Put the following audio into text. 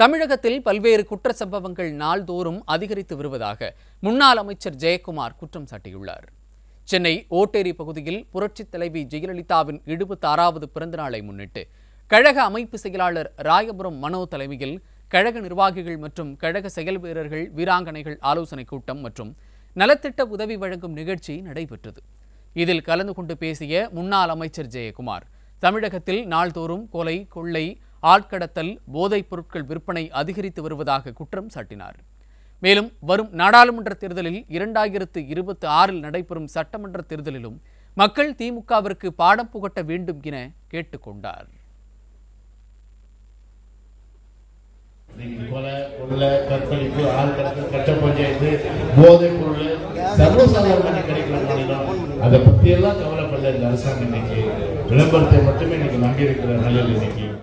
தமிழகத்தில் பல்வேறு குற்ற சம்பவங்கள் நாள்தோறும் அதிகரித்து வருவதாக முன்னாள் அமைச்சர் ஜெயக்குமார் குற்றம் சாட்டியுள்ளார் சென்னை ஓட்டேரி பகுதியில் புரட்சித் தலைவி ஜெயலலிதாவின் எழுபத்தாறாவது பிறந்த நாளை முன்னிட்டு கழக அமைப்பு செயலாளர் ராயபுரம் மனோ தலைமையில் கழக நிர்வாகிகள் மற்றும் கழக செயல் வீரர்கள் வீராங்கனைகள் ஆலோசனை கூட்டம் மற்றும் நலத்திட்ட உதவி வழங்கும் நிகழ்ச்சி நடைபெற்றது இதில் கலந்து கொண்டு பேசிய முன்னாள் அமைச்சர் ஜெயக்குமார் தமிழகத்தில் நாள்தோறும் கொலை கொள்ளை ஆட்கடத்தல் போதைப் பொருட்கள் விற்பனை அதிகரித்து வருவதாக குற்றம் சாட்டினார் மேலும் வரும் நாடாளுமன்ற தேர்தலில் இரண்டாயிரத்து இருபத்தி ஆறில் நடைபெறும் சட்டமன்ற தேர்தலிலும் மக்கள் திமுகவிற்கு பாடம் புகட்ட வேண்டும் என கேட்டுக்கொண்டார் அரசாங்கம் இன்னைக்கு விளம்பரத்தை மட்டுமே இன்னைக்கு நம்பி இருக்கிற நிலையில் இன்னைக்கு